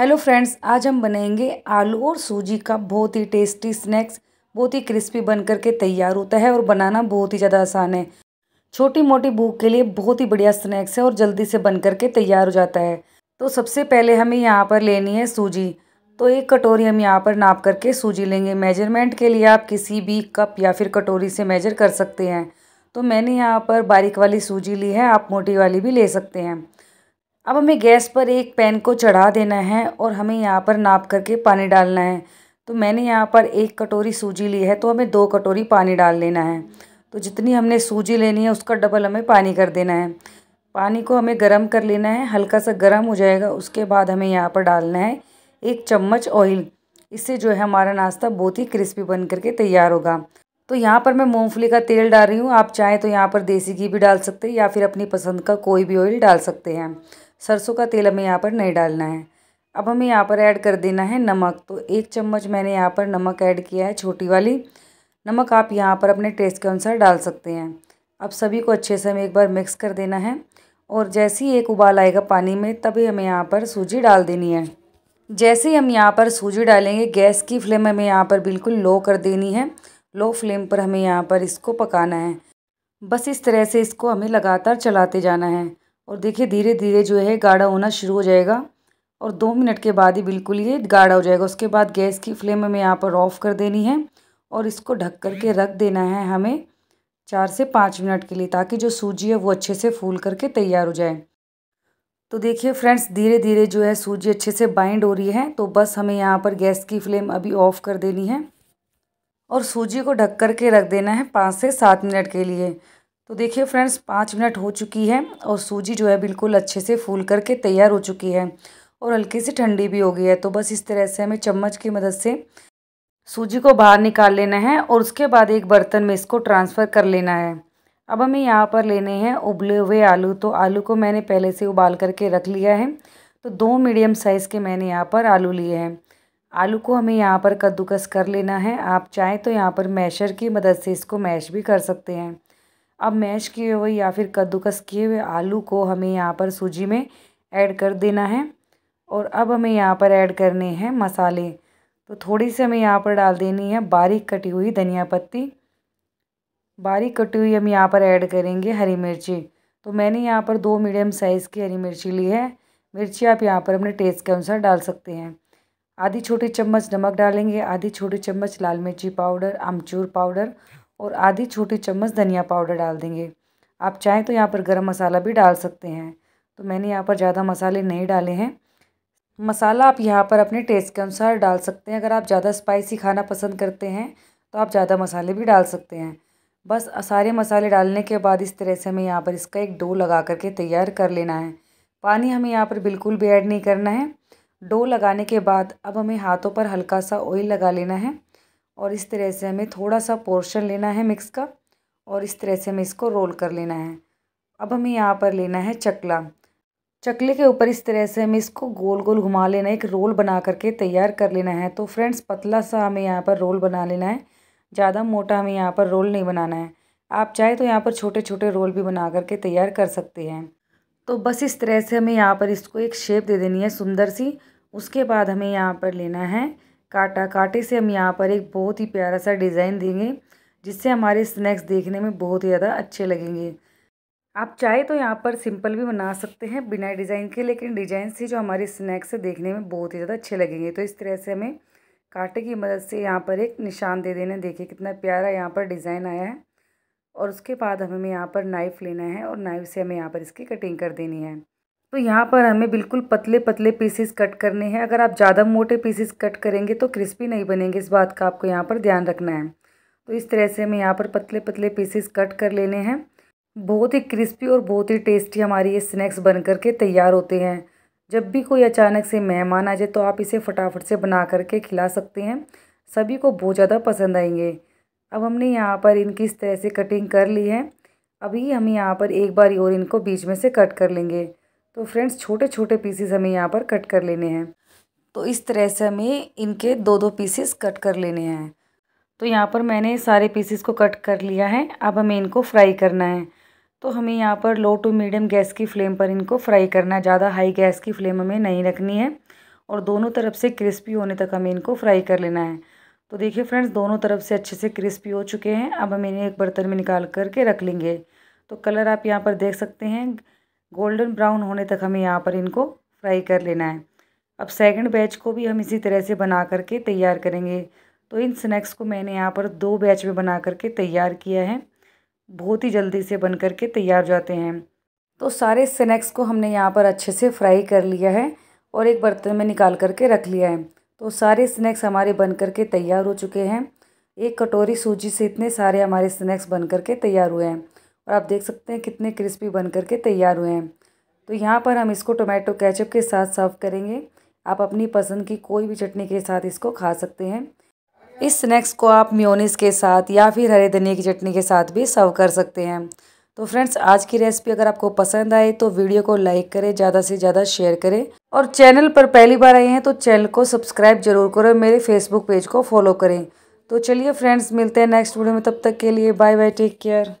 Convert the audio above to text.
hello friends आज हम बनाएंगे आलू और सूजी का बहुत ही टेस्टी स्नैक्स बहुत ही क्रिस्पी बन करके तैयार होता है और बनाना बहुत ही ज़्यादा आसान है छोटी मोटी भूख के लिए बहुत ही बढ़िया स्नैक्स है और जल्दी से बन करके तैयार हो जाता है तो सबसे पहले हमें यहाँ पर लेनी है सूजी तो एक कटोरी हम यहाँ पर नाप करके सूजी लेंगे मेजरमेंट के लिए आप किसी भी कप या फिर कटोरी से मेजर कर सकते हैं तो मैंने यहाँ पर बारीक वाली सूजी ली है आप मोटी वाली भी ले सकते हैं अब हमें गैस पर एक पैन को चढ़ा देना है और हमें यहाँ पर नाप करके पानी डालना है तो मैंने यहाँ पर एक कटोरी सूजी ली है तो हमें दो कटोरी पानी डाल लेना है तो जितनी हमने सूजी लेनी है उसका डबल हमें पानी कर देना है पानी को हमें गर्म कर लेना है हल्का सा गर्म हो जाएगा उसके बाद हमें यहाँ पर डालना है एक चम्मच ऑयल इससे जो है हमारा नाश्ता बहुत ही क्रिस्पी बन करके तैयार होगा तो यहाँ पर मैं मूँगफली का तेल डाल रही हूँ आप चाहें तो यहाँ पर देसी घी भी डाल सकते हैं या फिर अपनी पसंद का कोई भी ऑयल डाल सकते हैं सरसों का तेल हमें यहाँ पर नहीं डालना है अब हमें यहाँ पर ऐड कर देना है नमक तो एक चम्मच मैंने यहाँ पर नमक ऐड किया है छोटी वाली नमक आप यहाँ पर अपने टेस्ट के अनुसार डाल सकते हैं अब सभी को अच्छे से हमें एक बार मिक्स कर देना है और जैसे ही एक उबाल आएगा पानी में तभी हमें यहाँ पर सूजी डाल देनी है जैसे ही हम यहाँ पर सूजी डालेंगे गैस की फ्लेम हमें यहाँ पर बिल्कुल लो कर देनी है लो फ्लेम पर हमें यहाँ पर इसको पकाना है बस इस तरह से इसको हमें लगातार चलाते जाना है और देखिए धीरे धीरे जो है गाढ़ा होना शुरू हो जाएगा और दो मिनट के बाद ही बिल्कुल ये गाढ़ा हो जाएगा उसके बाद गैस की फ्लेम हमें यहाँ पर ऑफ़ कर देनी है और इसको ढक कर के रख देना है हमें चार से पाँच मिनट के लिए ताकि जो सूजी है वो अच्छे से फूल करके तैयार हो जाए तो देखिए फ्रेंड्स धीरे धीरे जो है सूजी अच्छे से बाइंड हो रही है तो बस हमें यहाँ पर गैस की फ्लेम अभी ऑफ़ कर देनी है और सूजी को ढक कर के रख देना है पाँच से सात मिनट के लिए तो देखिए फ्रेंड्स पाँच मिनट हो चुकी है और सूजी जो है बिल्कुल अच्छे से फूल करके तैयार हो चुकी है और हल्की से ठंडी भी हो गई है तो बस इस तरह से हमें चम्मच की मदद से सूजी को बाहर निकाल लेना है और उसके बाद एक बर्तन में इसको ट्रांसफ़र कर लेना है अब हमें यहाँ पर लेने हैं उबले हुए आलू तो आलू को मैंने पहले से उबाल करके रख लिया है तो दो मीडियम साइज़ के मैंने यहाँ पर आलू लिए हैं आलू को हमें यहाँ पर कद्दूकस कर लेना है आप चाहें तो यहाँ पर मैशर की मदद से इसको मैश भी कर सकते हैं अब मैश किए हुए या फिर कद्दूकस किए हुए आलू को हमें यहाँ पर सूजी में ऐड कर देना है और अब हमें यहाँ पर ऐड करने हैं मसाले तो थोड़ी सी हमें यहाँ पर डाल देनी है बारीक कटी हुई धनिया पत्ती बारीक कटी हुई हम यहाँ पर ऐड करेंगे हरी मिर्ची तो मैंने यहाँ पर दो मीडियम साइज़ की हरी मिर्ची ली है मिर्ची आप यहाँ पर अपने टेस्ट के अनुसार डाल सकते हैं आधी छोटी चम्मच नमक डालेंगे आधी छोटी चम्मच लाल मिर्ची पाउडर आमचूर पाउडर और आधी छोटी चम्मच धनिया पाउडर डाल देंगे आप चाहें तो यहाँ पर गरम मसाला भी डाल सकते हैं तो मैंने यहाँ पर ज़्यादा मसाले नहीं डाले हैं मसाला आप यहाँ पर अपने टेस्ट के अनुसार डाल सकते हैं अगर आप ज़्यादा स्पाइसी खाना पसंद करते हैं तो आप ज़्यादा मसाले भी डाल सकते हैं बस सारे मसाले डालने के बाद इस तरह से हमें यहाँ पर इसका एक डो लगा करके तैयार कर लेना है पानी हमें यहाँ पर बिल्कुल भी ऐड नहीं करना है डो लगाने के बाद अब हमें हाथों पर हल्का सा ऑयल लगा लेना है और इस तरह से हमें थोड़ा सा पोर्शन लेना है मिक्स का और इस तरह से हमें इसको रोल कर लेना है अब हमें यहाँ पर लेना है चकला चकले के ऊपर इस तरह से हमें इसको गोल गोल घुमा लेना है एक रोल बना करके तैयार कर लेना है तो फ्रेंड्स पतला सा हमें यहाँ पर रोल बना लेना है ज़्यादा मोटा हमें यहाँ पर रोल नहीं बनाना है आप चाहे तो यहाँ पर छोटे छोटे रोल भी बना करके तैयार कर सकते हैं तो बस इस तरह से हमें यहाँ पर इसको एक शेप दे देनी है सुंदर सी उसके बाद हमें यहाँ पर लेना है काटा काटे से हम यहाँ पर एक बहुत ही प्यारा सा डिज़ाइन देंगे जिससे हमारे स्नैक्स देखने में बहुत ही ज़्यादा अच्छे लगेंगे आप चाहे तो यहाँ पर सिंपल भी बना सकते हैं बिना डिज़ाइन के लेकिन डिज़ाइन से जो हमारे स्नैक्स देखने में बहुत ही ज़्यादा अच्छे लगेंगे तो इस तरह से हमें कांटे की मदद से यहाँ पर एक निशान दे देना देखिए कितना प्यारा यहाँ पर डिज़ाइन आया है और उसके बाद हमें यहाँ पर नाइफ़ लेना है और नाइफ से हमें यहाँ पर इसकी कटिंग कर देनी है तो यहाँ पर हमें बिल्कुल पतले पतले पीसेस कट करने हैं अगर आप ज़्यादा मोटे पीसेस कट करेंगे तो क्रिस्पी नहीं बनेंगे इस बात का आपको यहाँ पर ध्यान रखना है तो इस तरह से हमें यहाँ पर पतले पतले पीसेस कट कर लेने हैं बहुत ही क्रिस्पी और बहुत ही टेस्टी हमारी ये स्नैक्स बन कर के तैयार होते हैं जब भी कोई अचानक से मेहमान आ जाए तो आप इसे फटाफट से बना करके खिला सकते हैं सभी को बहुत ज़्यादा पसंद आएंगे अब हमने यहाँ पर इनकी इस तरह से कटिंग कर ली है अभी हम यहाँ पर एक बार और इनको बीच में से कट कर लेंगे तो फ्रेंड्स छोटे छोटे पीसेस हमें यहाँ पर कट कर लेने हैं तो इस तरह से हमें इनके दो दो पीसेस कट कर लेने हैं तो यहाँ पर मैंने सारे पीसेस को कट कर लिया है अब हमें इनको फ्राई करना है तो हमें यहाँ पर लो टू मीडियम गैस की फ्लेम पर इनको फ्राई करना है ज़्यादा हाई गैस की फ्लेम हमें नहीं रखनी है और दोनों तरफ से क्रिस्पी होने तक हमें इनको फ्राई कर लेना है तो देखिए फ्रेंड्स दोनों तरफ से अच्छे से क्रिस्पी हो चुके हैं अब हम इन्हें एक बर्तन में निकाल करके रख लेंगे तो कलर आप यहाँ पर देख सकते हैं गोल्डन ब्राउन होने तक हमें यहाँ पर इनको फ्राई कर लेना है अब सेकंड बैच को भी हम इसी तरह से बना करके तैयार करेंगे तो इन स्नैक्स को मैंने यहाँ पर दो बैच में बना करके तैयार किया है बहुत ही जल्दी से बन करके तैयार जाते हैं तो सारे स्नैक्स को हमने यहाँ पर अच्छे से फ्राई कर लिया है और एक बर्तन में निकाल करके रख लिया है तो सारे स्नैक्स हमारे बन करके तैयार हो चुके हैं एक कटोरी सूजी से इतने सारे हमारे स्नैक्स बन करके तैयार हुए हैं और आप देख सकते हैं कितने क्रिस्पी बन करके तैयार हुए हैं तो यहाँ पर हम इसको टोमेटो कैचअप के साथ सर्व करेंगे आप अपनी पसंद की कोई भी चटनी के साथ इसको खा सकते हैं इस स्नैक्स को आप म्योनिस के साथ या फिर हरे धनिया की चटनी के साथ भी सर्व कर सकते हैं तो फ्रेंड्स आज की रेसिपी अगर आपको पसंद आए तो वीडियो को लाइक करें ज़्यादा से ज़्यादा शेयर करें और चैनल पर पहली बार आए हैं तो चैनल को सब्सक्राइब जरूर करें मेरे फेसबुक पेज को फॉलो करें तो चलिए फ्रेंड्स मिलते हैं नेक्स्ट वीडियो में तब तक के लिए बाय बाय टेक केयर